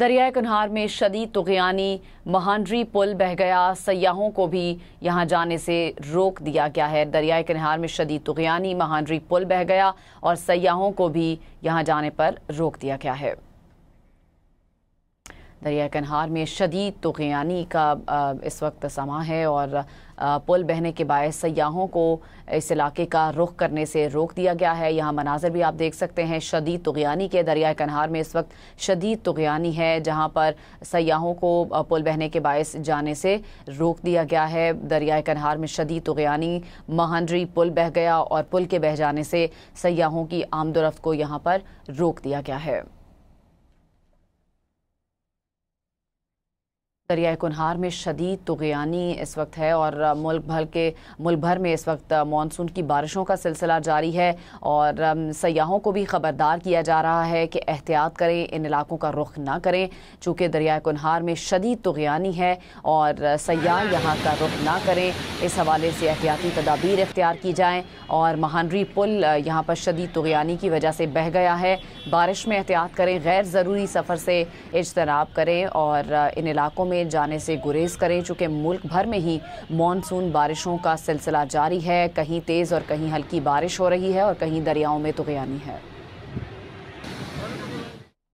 दरियाए कन्हार में शदी तुगयानी महानरी पुल बह गया सयाहों को भी यहां जाने से रोक दिया गया है दरियाए कन्हार में शदी तुगयानी महानरी पुल बह गया और सयाहों को भी यहां जाने पर रोक दिया गया है दरिया कन्हार में शदीद तुगयानी का इस वक्त समा है और पुल बहने के बायस सयाहों को इस इलाके का रुख करने से रोक दिया गया है यहाँ मनाजर भी आप देख सकते हैं शदीद तुगयानी के दरिया कन्हार में इस वक्त शदीद तुगयानी है जहाँ पर सयाहों को पुल बहने के बायस जाने से रोक दिया गया है दरिया कन्हार में शदीद तुगयानी महानरी पुल बह गया और पुल के बह जाने से सयाहों की आमदोरफ्त को यहाँ पर रोक दिया गया है दरियाए कुनहार में शदीद तुगयानी इस वक्त है और मुल्क भर के मुल्क भर में इस वक्त मानसून की बारिशों का सिलसिला जारी है और सयाहों को भी ख़बरदार किया जा रहा है कि एहतियात करें इन इलाकों का रुख ना करें चूँकि दरियाए कुनहार में शदीद तुगयानी है और सयाह यहाँ का रुख ना करें इस हवाले से एहतियाती तदाबीर अख्तियार की जाएँ और महानरी पुल यहाँ पर शदीद तुगयानी की वजह से बह गया है बारिश में एहतियात करें गैर ज़रूरी सफ़र से इजतनाब करें और इन इलाकों में में जाने से गुरेज करें चूंकि मुल्क भर में ही मानसून बारिशों का सिलसिला जारी है कहीं तेज़ और कहीं हल्की बारिश हो रही है और कहीं दरियाओं में तुगयानी है